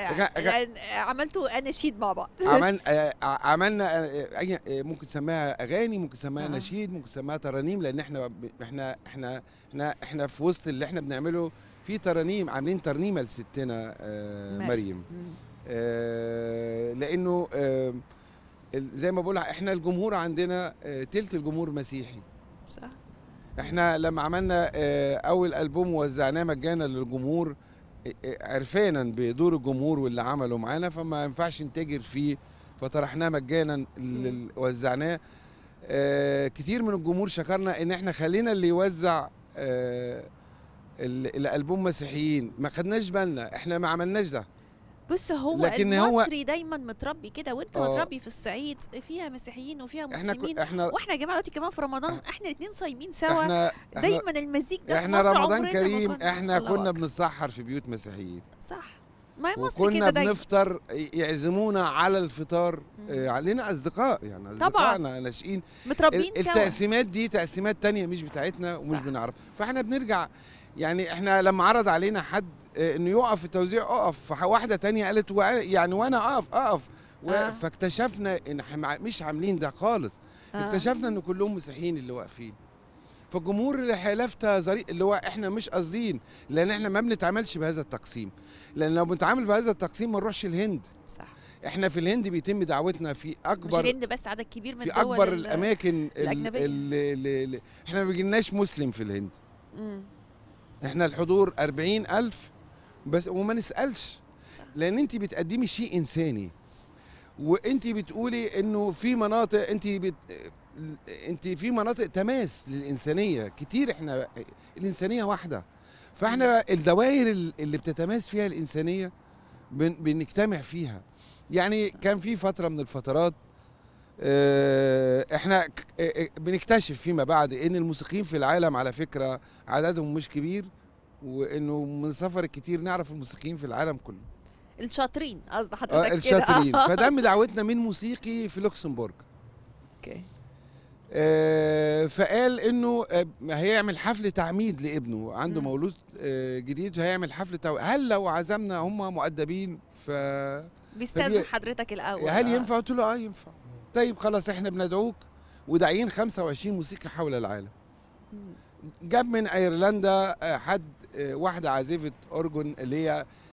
إيه، إيه، إيه. يعني، عملتوا اناشيد مع بعض عمل عملنا ممكن تسميها اغاني ممكن تسميها اناشيد ممكن تسميها ترانيم لان احنا احنا احنا احنا احنا في وسط اللي احنا بنعمله في ترانيم عاملين ترنيمه لستنا آه، مريم آه، لانه آه، زي ما بقول احنا الجمهور عندنا تلت الجمهور مسيحي صح احنا لما عملنا اول البوم وزعناه مجانا للجمهور عرفانا بدور الجمهور واللي عمله معانا فما ينفعش نتاجر فيه فطرحناه مجانا وزعناه آه، كتير من الجمهور شكرنا ان احنا خلينا اللي يوزع آه، الالبوم مسيحيين ما خدناش بالنا احنا ما عملناش ده بص هو لكن المصري هو دايما متربي كده وانت آه. متربي في الصعيد فيها مسيحيين وفيها مسلمين احنا, احنا واحنا يا جماعه دلوقتي كمان في رمضان احنا الاثنين صايمين سوا احنا دايما المزيج ده احنا رمضان كريم احنا كنا بنتسحر في بيوت مسيحيين صح ما هي مصر كده دايما بنفطر يعزمونا على الفطار آه، علينا اصدقاء يعني اصدقائنا ناشئين متربيين سوا التقسيمات دي تقسيمات تانية مش بتاعتنا ومش صح. بنعرف فاحنا بنرجع يعني احنا لما عرض علينا حد آه، انه يقف في التوزيع اقف فواحده تانية قالت يعني وانا اقف اقف آه. فاكتشفنا ان احنا مش عاملين ده خالص آه. اكتشفنا ان كلهم مسيحيين اللي واقفين فالجمهور لافته اللي هو احنا مش قاصدين لان احنا ما بنتعاملش بهذا التقسيم لان لو بنتعامل بهذا التقسيم ما نروحش الهند صح احنا في الهند بيتم دعوتنا في اكبر مش الهند بس عدد كبير من في اكبر الاماكن الاجنبيه اللي احنا ما بيجيلناش مسلم في الهند امم احنا الحضور 40000 بس وما نسالش لان انت بتقدمي شيء انساني وانت بتقولي انه في مناطق انت بت... انت في مناطق تماس للانسانيه كتير احنا الانسانيه واحده فاحنا الدوائر اللي بتتماس فيها الانسانيه بن... بنجتمع فيها يعني كان في فتره من الفترات آه، احنا آه، آه، بنكتشف فيما بعد ان الموسيقيين في العالم على فكره عددهم مش كبير وانه من سفر الكتير نعرف الموسيقيين في العالم كله الشاطرين قصدي حضرتك كده الشاطرين فدم دعوتنا من موسيقي في لوكسمبورغ اوكي آه فقال انه هيعمل حفل تعميد لابنه عنده م. مولود آه جديد هيعمل حفل تعو... هل لو عزمنا هم مؤدبين ف بيستاذن حضرتك الاول هل ينفع قلت له اه ينفع طيب خلاص احنا بندعوك وداعيين 25 موسيقى حول العالم جاب من ايرلندا آه، حد آه، واحده عازفه اورجون اللي هي